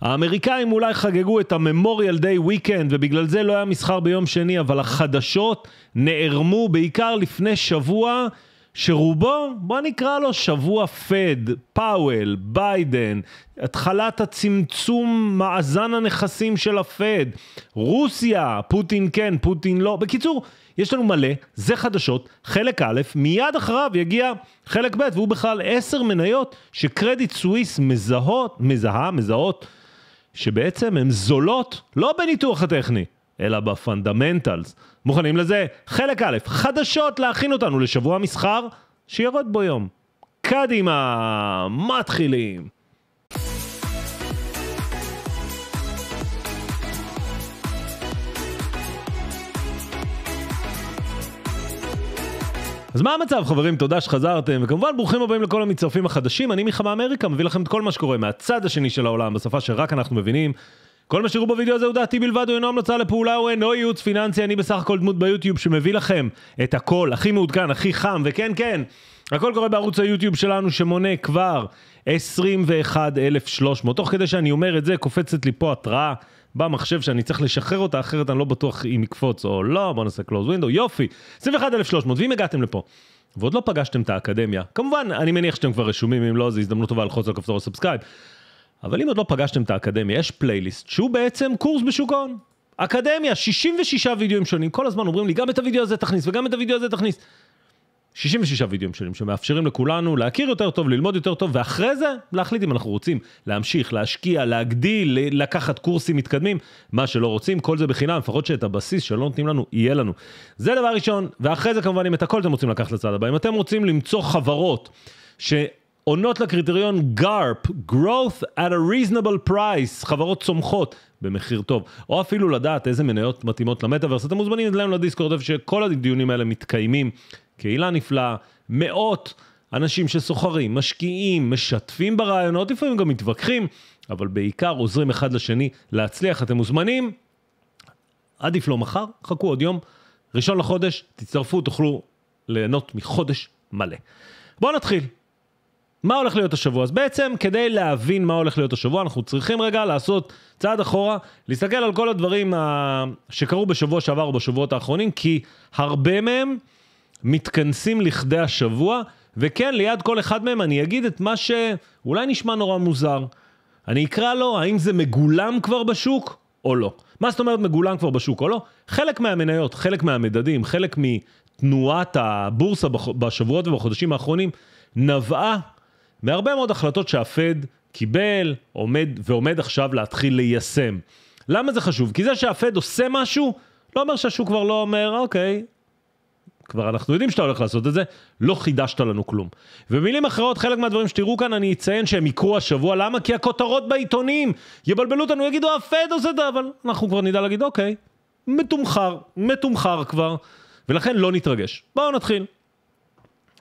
האמריקאים אולי חגגו את הממוריאל דיי weekend ובגלל זה לא היה מסחר ביום שני, אבל החדשות נערמו בעיקר לפני שבוע שרובו, בוא נקרא לו שבוע פד, פאוול, ביידן, התחלת הצמצום מאזן הנכסים של הפד, רוסיה, פוטין כן, פוטין לא. בקיצור, יש לנו מלא, זה חדשות, חלק א', מיד אחריו יגיע חלק ב', והוא בכלל עשר מניות שקרדיט סוויס מזהות, מזהה, מזהות. שבעצם הן זולות לא בניתוח הטכני, אלא בפונדמנטלס. מוכנים לזה? חלק א', חדשות להכין אותנו לשבוע מסחר שירד בו יום. קדימה, מתחילים. אז מה המצב חברים? תודה שחזרתם, וכמובן ברוכים הבאים לכל המצטרפים החדשים, אני מחמה אמריקה, מביא לכם את כל מה שקורה מהצד השני של העולם, בשפה שרק אנחנו מבינים. כל מה שראו בווידאו הזה הוא דעתי בלבד, הוא אינו המלצה לפעולה, הוא אינו ייעוץ פיננסי, אני בסך הכל דמות ביוטיוב שמביא לכם את הכל, הכי מעודכן, הכי חם, וכן, כן, הכל קורה בערוץ היוטיוב שלנו שמונה כבר 21,300. תוך כדי שאני אומר את זה, קופצת לי פה התראה במחשב שאני צריך לשחרר אותה, אחרת אני לא בטוח אם יקפוץ או לא, בוא נעשה קלוז ווינדו, יופי, 21,300, ואם הגעתם לפה. ועוד לא פגשתם את האקדמיה, כמובן, אני מניח שאתם כבר רשומים, אם לא, זו הזדמנות טובה ללחוץ על כפתור הסאבסקרייב. אבל אם עוד לא פגשתם את האקדמיה, יש פלייליסט שהוא בעצם קורס בשוק ההון. אקדמיה, 66 וידאוים שונים, כל הזמן אומרים לי, גם את הוידאו הזה תכניס וגם את הוידאו הזה תכניס. 66 וידאוים שונים שמאפשרים לכולנו להכיר יותר טוב, ללמוד יותר טוב, ואחרי זה להחליט אם אנחנו רוצים להמשיך, להשקיע, להגדיל, לקחת קורסים מתקדמים, מה שלא רוצים, כל זה בחינם, לפחות שאת הבסיס שלא נותנים לנו, יהיה לנו. זה דבר ראשון, ואחרי זה כמובן אם את הכל אתם רוצים לקחת לצד הבא, אם אתם רוצים למצוא חברות ש... עונות לקריטריון GARP, Growth at a reasonable price, חברות צומחות במחיר טוב, או אפילו לדעת איזה מניות מתאימות למטאוורס, אתם מוזמנים אלינו לדיסקורד, איפה שכל הדיונים האלה מתקיימים קהילה נפלאה, מאות אנשים שסוחרים, משקיעים, משתפים ברעיונות, לפעמים גם מתווכחים, אבל בעיקר עוזרים אחד לשני להצליח. אתם מוזמנים, עדיף לא מחר, חכו עוד יום, ראשון לחודש, תצטרפו, תוכלו ליהנות מחודש מלא. בואו נתחיל. מה הולך להיות השבוע? אז בעצם כדי להבין מה הולך להיות השבוע, אנחנו צריכים רגע לעשות צעד אחורה, להסתכל על כל הדברים אה, שקרו בשבוע שעבר ובשבועות האחרונים, כי הרבה מהם מתכנסים לכדי השבוע, וכן, ליד כל אחד מהם אני אגיד את מה שאולי נשמע נורא מוזר. אני אקרא לו האם זה מגולם כבר בשוק או לא. מה זאת אומרת מגולם כבר בשוק או לא? חלק מהמניות, חלק מהמדדים, חלק מתנועת הבורסה בשבועות ובחודשים האחרונים, נבעה מהרבה מאוד החלטות שהפד קיבל עומד, ועומד עכשיו להתחיל ליישם. למה זה חשוב? כי זה שהפד עושה משהו, לא אומר שהשוק כבר לא אומר, אוקיי, כבר אנחנו יודעים שאתה הולך לעשות את זה, לא חידשת לנו כלום. ובמילים אחרות, חלק מהדברים שתראו כאן, אני אציין שהם יקרו השבוע, למה? כי הכותרות בעיתונים יבלבלו אותנו, יגידו, הפד עושה את זה, אבל אנחנו כבר נדע להגיד, אוקיי, מתומחר, מתומחר כבר, ולכן לא נתרגש. בואו נתחיל.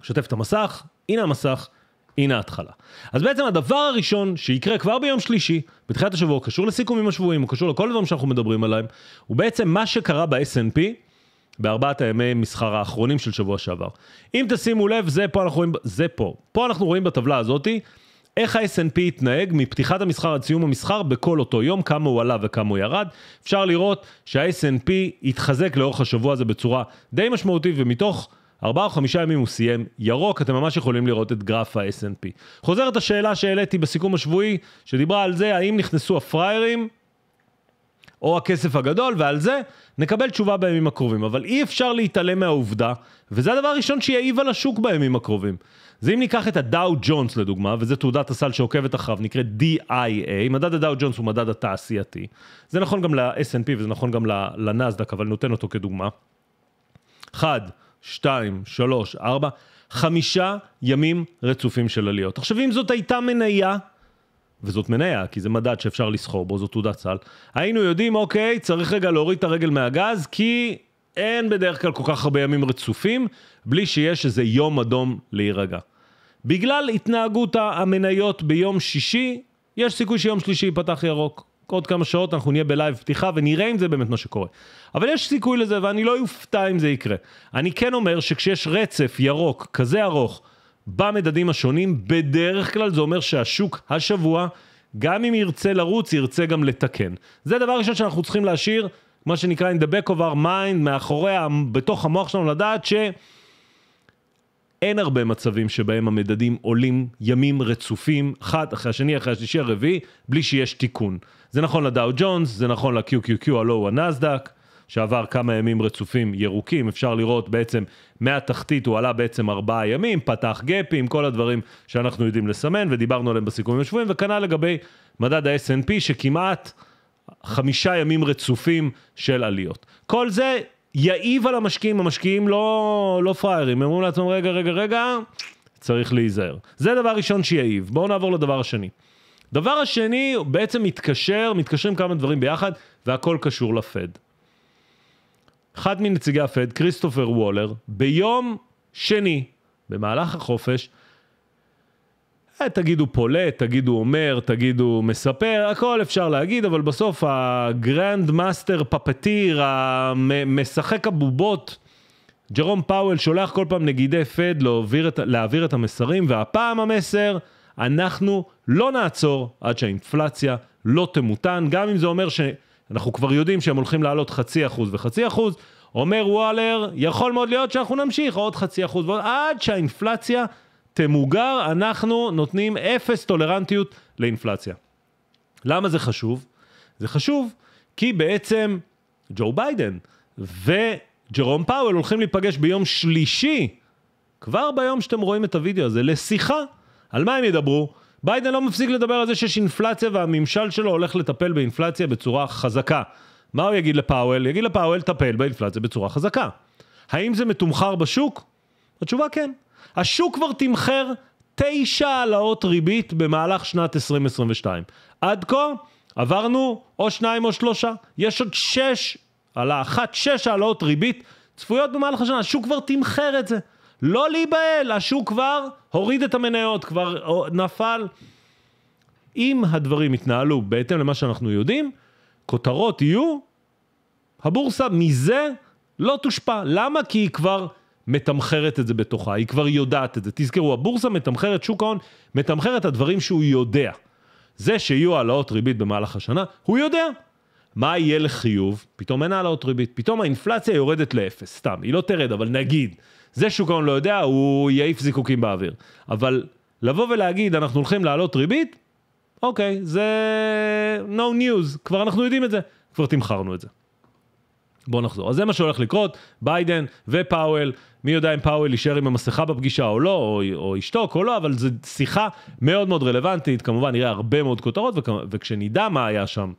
שתף את המסך, הנה המסך, הנה ההתחלה. אז בעצם הדבר הראשון שיקרה כבר ביום שלישי, בתחילת השבוע, קשור לסיכומים השבועיים, הוא קשור לכל הדברים שאנחנו מדברים עליהם, הוא בעצם מה שקרה ב-SNP, בארבעת הימי מסחר האחרונים של שבוע שעבר. אם תשימו לב, זה פה אנחנו רואים, זה פה. פה אנחנו רואים בטבלה הזאתי, איך ה snp התנהג מפתיחת המסחר עד סיום המסחר בכל אותו יום, כמה הוא עלה וכמה הוא ירד. אפשר לראות שה snp התחזק לאורך השבוע הזה בצורה די משמעותית, ומתוך ארבעה או חמישה ימים הוא סיים ירוק, אתם ממש יכולים לראות את גרף ה snp חוזרת השאלה שהעליתי בסיכום השבועי, שדיברה על זה, האם נכנסו הפראיירים או הכסף הגדול, ועל זה נקבל תשובה בימים הקרובים. אבל אי אפשר להתעלם מהעובדה, וזה הדבר הראשון שיעיב על השוק בימים הקרובים. זה אם ניקח את הדאו ג'ונס לדוגמה, וזה תעודת הסל שעוקבת אחריו, נקראת DIA, מדד הדאו ג'ונס הוא מדד התעשייתי. זה נכון גם ל snp וזה נכון גם לנסדק, אבל נותן אותו כדוגמה. 1, 2, 3, 4, חמישה ימים רצופים של עליות. עכשיו, אם זאת הייתה מניה וזאת מניה, כי זה מדד שאפשר לסחור בו, זאת תעודת סל, היינו יודעים, אוקיי, צריך רגע להוריד את הרגל מהגז, כי אין בדרך כלל כל כך הרבה ימים רצופים, בלי שיש איזה יום אדום להירגע. בגלל התנהגות המניות ביום שישי, יש סיכוי שיום שלישי ייפתח ירוק. עוד כמה שעות אנחנו נהיה בלייב פתיחה ונראה אם זה באמת מה שקורה. אבל יש סיכוי לזה ואני לא אופתע אם זה יקרה. אני כן אומר שכשיש רצף ירוק כזה ארוך, במדדים השונים, בדרך כלל זה אומר שהשוק השבוע, גם אם ירצה לרוץ, ירצה גם לתקן. זה דבר ראשון שאנחנו צריכים להשאיר, מה שנקרא in the back of our mind, מאחורי, בתוך המוח שלנו, לדעת ש... אין הרבה מצבים שבהם המדדים עולים ימים רצופים, אחד אחרי השני, אחרי השלישי, הרביעי, בלי שיש תיקון. זה נכון לדאו ג'ונס, זה נכון ל-QQQ, הלו הוא הנסדק. שעבר כמה ימים רצופים ירוקים, אפשר לראות בעצם מהתחתית הוא עלה בעצם ארבעה ימים, פתח גפים, כל הדברים שאנחנו יודעים לסמן ודיברנו עליהם בסיכומים השבועיים, וכנ"ל לגבי מדד ה snp שכמעט חמישה ימים רצופים של עליות. כל זה יעיב על המשקיעים, המשקיעים לא, לא פראיירים, הם אומרים לעצמם רגע, רגע, רגע, צריך להיזהר. זה דבר ראשון שיעיב, בואו נעבור לדבר השני. דבר השני בעצם מתקשר, מתקשרים כמה דברים ביחד והכל קשור לפד. אחד מנציגי הפד, כריסטופר וולר, ביום שני, במהלך החופש, אה, תגידו פולט, תגידו אומר, תגידו מספר, הכל אפשר להגיד, אבל בסוף הגרנד מאסטר פפטיר, המשחק הבובות, ג'רום פאוול שולח כל פעם נגידי פד להעביר את, להעביר את המסרים, והפעם המסר, אנחנו לא נעצור עד שהאינפלציה לא תמותן, גם אם זה אומר ש... אנחנו כבר יודעים שהם הולכים לעלות חצי אחוז וחצי אחוז, אומר וואלר, יכול מאוד להיות שאנחנו נמשיך עוד חצי אחוז, ועוד, עד שהאינפלציה תמוגר, אנחנו נותנים אפס טולרנטיות לאינפלציה. למה זה חשוב? זה חשוב כי בעצם ג'ו ביידן וג'רום פאוול הולכים להיפגש ביום שלישי, כבר ביום שאתם רואים את הוידאו הזה, לשיחה. על מה הם ידברו? ביידן לא מפסיק לדבר על זה שיש אינפלציה והממשל שלו הולך לטפל באינפלציה בצורה חזקה. מה הוא יגיד לפאוול? יגיד לפאוול טפל באינפלציה בצורה חזקה. האם זה מתומחר בשוק? התשובה כן. השוק כבר תמחר תשע העלאות ריבית במהלך שנת 2022. עד כה עברנו או שניים או שלושה, יש עוד שש, עלה אחת, שש העלאות ריבית צפויות במהלך השנה, השוק כבר תמחר את זה. לא להיבהל, השוק כבר הוריד את המניות, כבר נפל. אם הדברים יתנהלו בהתאם למה שאנחנו יודעים, כותרות יהיו, הבורסה מזה לא תושפע. למה? כי היא כבר מתמחרת את זה בתוכה, היא כבר יודעת את זה. תזכרו, הבורסה מתמחרת, שוק ההון מתמחרת את הדברים שהוא יודע. זה שיהיו העלאות ריבית במהלך השנה, הוא יודע. מה יהיה לחיוב? פתאום אין העלאות ריבית, פתאום האינפלציה יורדת לאפס, סתם, היא לא תרד, אבל נגיד. זה שוק ההון לא יודע, הוא יעיף זיקוקים באוויר. אבל לבוא ולהגיד, אנחנו הולכים להעלות ריבית, אוקיי, זה no news, כבר אנחנו יודעים את זה, כבר תמכרנו את זה. בואו נחזור. אז זה מה שהולך לקרות, ביידן ופאוול, מי יודע אם פאוול יישאר עם המסכה בפגישה או לא, או, או ישתוק או לא, אבל זו שיחה מאוד מאוד רלוונטית, כמובן נראה הרבה מאוד כותרות, וכשנדע מה היה שם.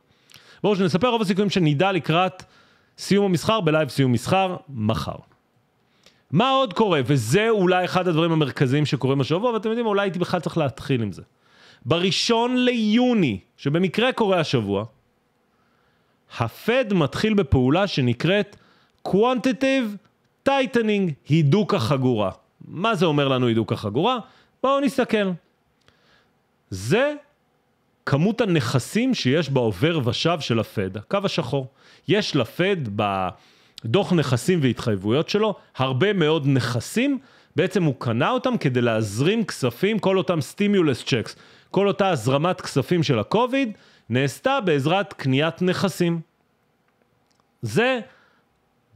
בואו שנספר רוב הסיכויים שנדע לקראת סיום המסחר בלייב סיום מסחר מחר. מה עוד קורה? וזה אולי אחד הדברים המרכזיים שקורים השבוע, ואתם יודעים, אולי הייתי בכלל צריך להתחיל עם זה. בראשון ליוני, שבמקרה קורה השבוע, הפד מתחיל בפעולה שנקראת Quantitative Tightening, הידוק החגורה. מה זה אומר לנו הידוק החגורה? בואו נסתכל. זה כמות הנכסים שיש בעובר ושב של הפד, הקו השחור. יש לפד ב... דוח נכסים והתחייבויות שלו, הרבה מאוד נכסים, בעצם הוא קנה אותם כדי להזרים כספים, כל אותם סטימיולס צ'קס, כל אותה הזרמת כספים של הקוביד, נעשתה בעזרת קניית נכסים. זה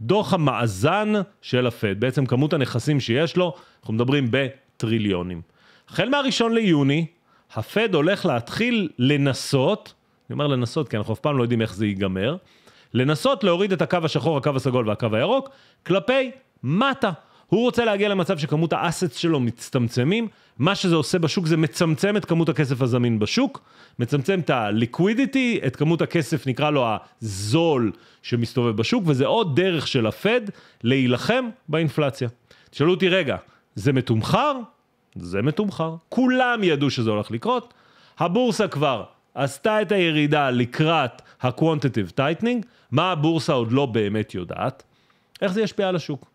דוח המאזן של הפד, בעצם כמות הנכסים שיש לו, אנחנו מדברים בטריליונים. החל מהראשון ליוני, הפד הולך להתחיל לנסות, אני אומר לנסות כי אנחנו אף פעם לא יודעים איך זה ייגמר, לנסות להוריד את הקו השחור, הקו הסגול והקו הירוק כלפי מטה. הוא רוצה להגיע למצב שכמות האסטס שלו מצטמצמים, מה שזה עושה בשוק זה מצמצם את כמות הכסף הזמין בשוק, מצמצם את הליקווידיטי, את כמות הכסף נקרא לו הזול שמסתובב בשוק, וזה עוד דרך של הפד להילחם באינפלציה. תשאלו אותי רגע, זה מתומחר? זה מתומחר. כולם ידעו שזה הולך לקרות. הבורסה כבר עשתה את הירידה לקראת ה quantitive tightening, מה הבורסה עוד לא באמת יודעת, איך זה ישפיע על השוק.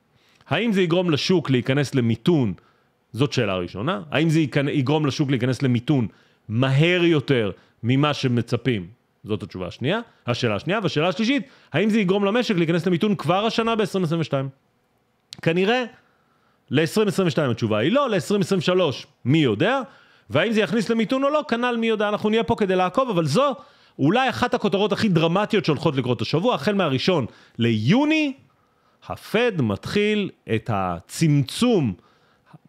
האם זה יגרום לשוק להיכנס למיתון, זאת שאלה ראשונה, האם זה יגרום לשוק להיכנס למיתון מהר יותר ממה שמצפים, זאת התשובה השנייה, השאלה השנייה, והשאלה השלישית, האם זה יגרום למשק להיכנס למיתון כבר השנה ב-2022? כנראה ל-2022 התשובה היא לא, ל-2023 מי יודע, והאם זה יכניס למיתון או לא, כנ"ל מי יודע, אנחנו נהיה פה כדי לעקוב, אבל זו אולי אחת הכותרות הכי דרמטיות שהולכות לקרות השבוע, החל מהראשון ליוני, הפד מתחיל את הצמצום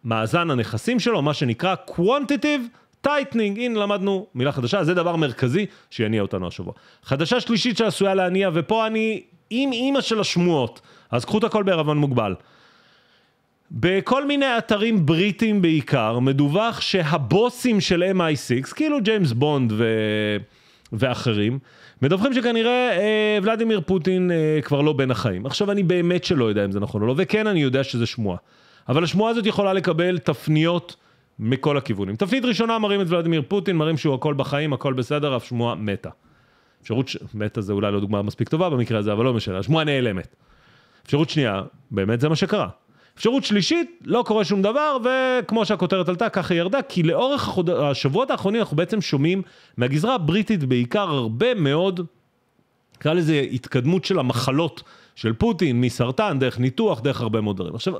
מאזן הנכסים שלו, מה שנקרא Quantitative טייטנינג, הנה למדנו מילה חדשה, זה דבר מרכזי שיניע אותנו השבוע. חדשה שלישית שעשויה להניע, ופה אני עם אימא של השמועות, אז קחו את הכל בערבון מוגבל. בכל מיני אתרים בריטים בעיקר, מדווח שהבוסים של MI6, כאילו ג'יימס בונד ו... ואחרים, מדווחים שכנראה אה, ולדימיר פוטין אה, כבר לא בין החיים. עכשיו אני באמת שלא יודע אם זה נכון או לא, וכן אני יודע שזה שמועה. אבל השמועה הזאת יכולה לקבל תפניות מכל הכיוונים. תפנית ראשונה מראים את ולדימיר פוטין, מראים שהוא הכל בחיים, הכל בסדר, אף שמועה מתה. אפשרות ש... מתה זה אולי לא דוגמה מספיק טובה במקרה הזה, אבל לא משנה, השמועה נעלמת. אפשרות שנייה, באמת זה מה שקרה. אפשרות שלישית, לא קורה שום דבר, וכמו שהכותרת עלתה, ככה היא ירדה, כי לאורך החוד... השבועות האחרונים אנחנו בעצם שומעים מהגזרה הבריטית בעיקר הרבה מאוד, נקרא לזה התקדמות של המחלות של פוטין, מסרטן, דרך ניתוח, דרך הרבה מאוד דברים. עכשיו,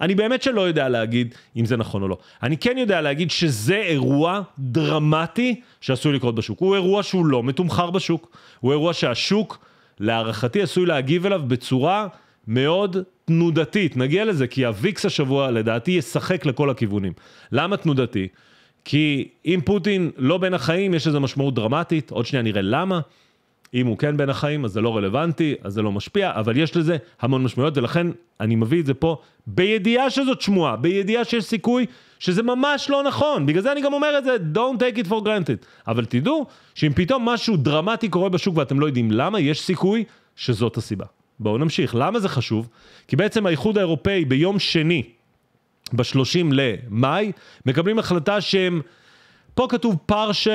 אני באמת שלא יודע להגיד אם זה נכון או לא. אני כן יודע להגיד שזה אירוע דרמטי שעשוי לקרות בשוק. הוא אירוע שהוא לא מתומחר בשוק, הוא אירוע שהשוק, להערכתי, עשוי להגיב אליו בצורה... מאוד תנודתית, נגיע לזה, כי הוויקס השבוע לדעתי ישחק לכל הכיוונים. למה תנודתי? כי אם פוטין לא בין החיים, יש לזה משמעות דרמטית, עוד שנייה נראה למה. אם הוא כן בין החיים, אז זה לא רלוונטי, אז זה לא משפיע, אבל יש לזה המון משמעויות, ולכן אני מביא את זה פה בידיעה שזאת שמועה, בידיעה שיש סיכוי שזה ממש לא נכון. בגלל זה אני גם אומר את זה, Don't take it for granted. אבל תדעו שאם פתאום משהו דרמטי קורה בשוק ואתם לא יודעים למה, יש סיכוי שזאת הסיבה. בואו נמשיך. למה זה חשוב? כי בעצם האיחוד האירופאי ביום שני, ב-30 למאי, מקבלים החלטה שהם, פה כתוב partial,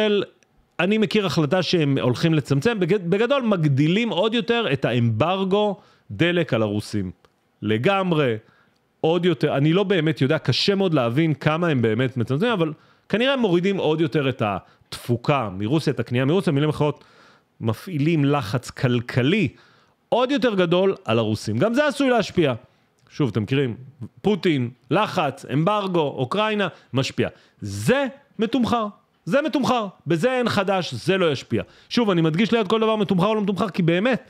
אני מכיר החלטה שהם הולכים לצמצם, בגדול מגדילים עוד יותר את האמברגו דלק על הרוסים. לגמרי, עוד יותר, אני לא באמת יודע, קשה מאוד להבין כמה הם באמת מצמצמים, אבל כנראה מורידים עוד יותר את התפוקה מרוסיה, את הקנייה מרוסיה, מילים אחרות, מפעילים לחץ כלכלי עוד יותר גדול על הרוסים. גם זה עשוי להשפיע. שוב, אתם מכירים, פוטין, לחץ, אמברגו, אוקראינה, משפיע. זה מתומחר. זה מתומחר. בזה אין חדש, זה לא ישפיע. שוב, אני מדגיש ליד כל דבר מתומחר או לא מתומחר, כי באמת,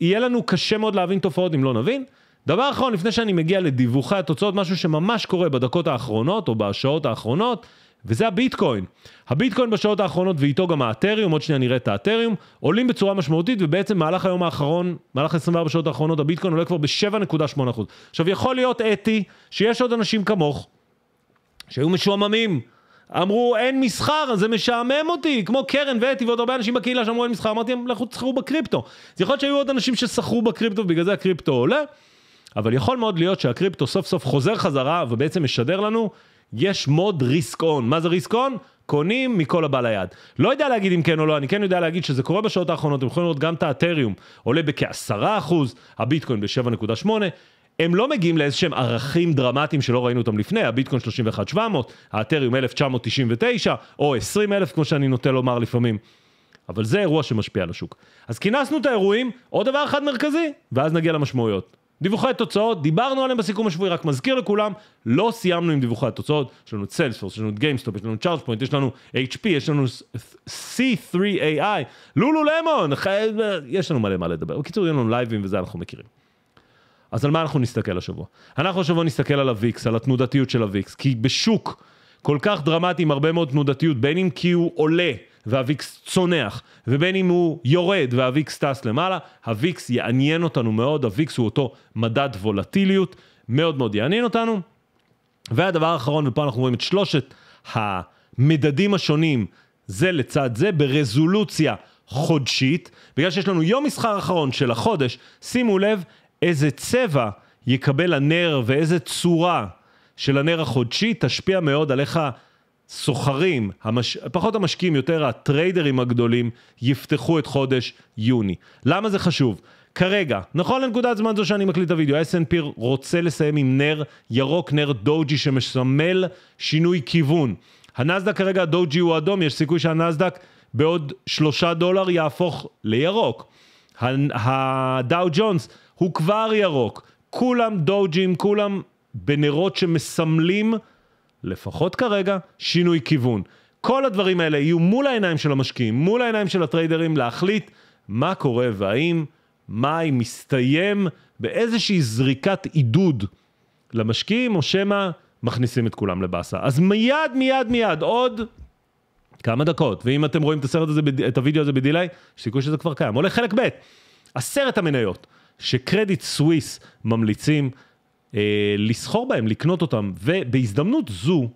יהיה לנו קשה מאוד להבין תופעות אם לא נבין. דבר אחרון, לפני שאני מגיע לדיווחי התוצאות, משהו שממש קורה בדקות האחרונות או בשעות האחרונות, וזה הביטקוין. הביטקוין בשעות האחרונות ואיתו גם האתריום, עוד שנייה נראה את האתריום, עולים בצורה משמעותית ובעצם מהלך היום האחרון, מהלך 24 שעות האחרונות הביטקוין עולה כבר ב-7.8%. עכשיו יכול להיות אתי שיש עוד אנשים כמוך שהיו משועממים. אמרו אין מסחר, זה משעמם אותי, כמו קרן ואתי ועוד הרבה אנשים בקהילה שאמרו אין מסחר, אמרתי להם לכו תסחרו בקריפטו. אז יכול להיות שהיו עוד אנשים שסחרו בקריפטו ובגלל זה הקריפטו עולה, אבל יכול מאוד להיות שהקריפטו סוף סוף חוזר חזרה ובעצם משדר לנו יש מוד ריסק און. מה זה ריסק און? קונים מכל הבא ליד. לא יודע להגיד אם כן או לא, אני כן יודע להגיד שזה קורה בשעות האחרונות, אתם יכולים לראות גם את האתריום עולה בכ-10%, הביטקוין ב-7.8, הם לא מגיעים לאיזשהם ערכים דרמטיים שלא ראינו אותם לפני, הביטקוין 31,700, האתריום 1999, או 20,000 כמו שאני נוטה לומר לפעמים. אבל זה אירוע שמשפיע על השוק. אז כינסנו את האירועים, עוד דבר אחד מרכזי, ואז נגיע למשמעויות. דיווחי תוצאות, דיברנו עליהם בסיכום השבועי, רק מזכיר לכולם, לא סיימנו עם דיווחי התוצאות, יש לנו את סיילספורס, יש לנו את גיימסטופ, יש לנו את צ'ארג' פוינט, יש לנו HP, יש לנו C3AI, לולו למון, יש לנו מלא מה לדבר. בקיצור, יהיו לנו לייבים וזה אנחנו מכירים. אז על מה אנחנו נסתכל השבוע? אנחנו השבוע נסתכל על הוויקס, על התנודתיות של הוויקס, כי בשוק כל כך דרמטי עם הרבה מאוד תנודתיות, בין אם כי הוא עולה, והוויקס צונח, ובין אם הוא יורד והוויקס טס למעלה, הוויקס יעניין אותנו מאוד, הוויקס הוא אותו מדד וולטיליות, מאוד מאוד יעניין אותנו. והדבר האחרון, ופה אנחנו רואים את שלושת המדדים השונים זה לצד זה ברזולוציה חודשית, בגלל שיש לנו יום מסחר אחרון של החודש, שימו לב איזה צבע יקבל הנר ואיזה צורה של הנר החודשי תשפיע מאוד על איך ה... הסוחרים, המש... פחות המשקיעים, יותר הטריידרים הגדולים, יפתחו את חודש יוני. למה זה חשוב? כרגע, נכון לנקודת זמן זו שאני מקליט את הוידאו, S&P רוצה לסיים עם נר ירוק, נר דוג'י שמסמל שינוי כיוון. הנסדק כרגע, הדוג'י הוא אדום, יש סיכוי שהנסדק בעוד שלושה דולר יהפוך לירוק. הדאו ג'ונס הוא כבר ירוק. כולם דוג'ים, כולם בנרות שמסמלים לפחות כרגע, שינוי כיוון. כל הדברים האלה יהיו מול העיניים של המשקיעים, מול העיניים של הטריידרים, להחליט מה קורה והאם מאי מסתיים באיזושהי זריקת עידוד למשקיעים, או שמא מכניסים את כולם לבאסה. אז מיד, מיד, מיד, עוד כמה דקות, ואם אתם רואים את הסרט הזה, את הוידאו הזה בדיליי, יש סיכוי שזה כבר קיים. עולה חלק ב', עשרת המניות שקרדיט סוויס ממליצים אה, לסחור בהם, לקנות אותם, ובהזדמנות זו,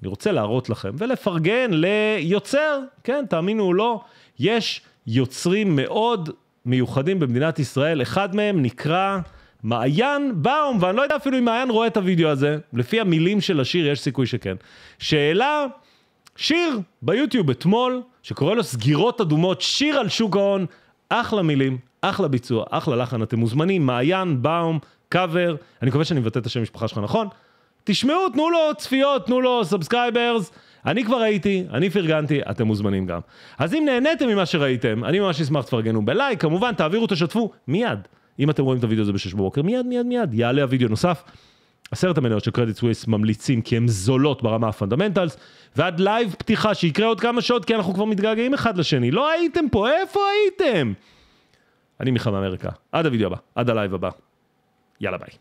אני רוצה להראות לכם ולפרגן ליוצר, כן, תאמינו או לא, יש יוצרים מאוד מיוחדים במדינת ישראל, אחד מהם נקרא מעיין באום, ואני לא יודע אפילו אם מעיין רואה את הוידאו הזה, לפי המילים של השיר יש סיכוי שכן. שאלה, שיר ביוטיוב אתמול, שקורא לו סגירות אדומות, שיר על שוק ההון, אחלה מילים, אחלה ביצוע, אחלה לחן, אתם מוזמנים, מעיין באום, קאבר, אני מקווה שאני מבטא את השם משפחה שלך נכון. תשמעו, תנו לו צפיות, תנו לו סאבסקייברס. אני כבר ראיתי, אני פרגנתי, אתם מוזמנים גם. אז אם נהניתם ממה שראיתם, אני ממש אשמח תפרגנו בלייק, כמובן, תעבירו, תשתפו, מיד. אם אתם רואים את הוידאו הזה בשש בבוקר, מיד, מיד, מיד, יעלה הוידאו נוסף. עשרת המניות של קרדיט סוויס ממליצים כי הן זולות ברמה הפונדמנטלס, ועד לייב פתיחה שיקרה עוד כמה שעות כי אנחנו כבר מתגעגעים אחד לשני. לא הייתם פה, איפה הייתם? אני מיכה מאמריקה. עד הוידאו הבא, עד הלייב הבא. יאללה ביי.